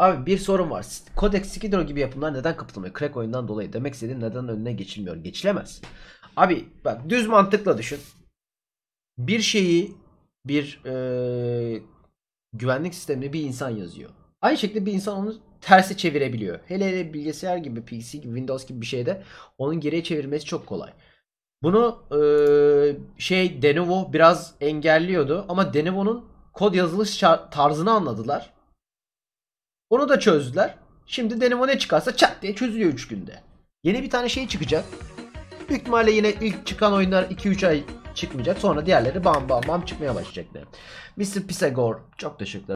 Abi bir sorun var. Codex Skidro gibi yapımlar neden kapatılmıyor? Crack oyundan dolayı. Demek istediğin neden önüne geçilmiyor? Geçilemez. Abi bak düz mantıkla düşün. Bir şeyi bir e, güvenlik sistemini bir insan yazıyor. Aynı şekilde bir insan onu tersi çevirebiliyor. Hele hele bilgisayar gibi, PC gibi, Windows gibi bir şeyde onun geriye çevirmesi çok kolay. Bunu e, şey Denovo biraz engelliyordu ama Denovo'nun kod yazılış tarzını anladılar. Onu da çözdüler. Şimdi deneme ne çıkarsa çat diye çözülüyor 3 günde. Yeni bir tane şey çıkacak. Büyük ihtimalle yine ilk çıkan oyunlar 2-3 ay çıkmayacak. Sonra diğerleri bam bam bam çıkmaya başlayacaklar. Mr. Pisagor çok teşekkürler.